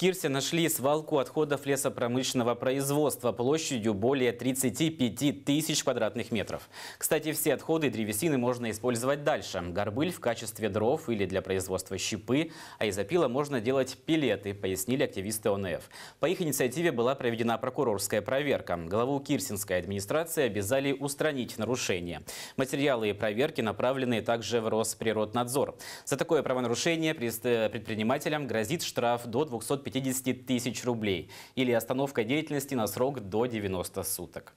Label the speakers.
Speaker 1: Кирсе нашли свалку отходов лесопромышленного производства площадью более 35 тысяч квадратных метров. Кстати, все отходы древесины можно использовать дальше. Горбыль в качестве дров или для производства щепы, а из опила можно делать пилеты, пояснили активисты ОНФ. По их инициативе была проведена прокурорская проверка. Главу Кирсинской администрации обязали устранить нарушение. Материалы и проверки направлены также в Росприроднадзор. За такое правонарушение предпринимателям грозит штраф до 250 50 тысяч рублей или остановка деятельности на срок до 90 суток.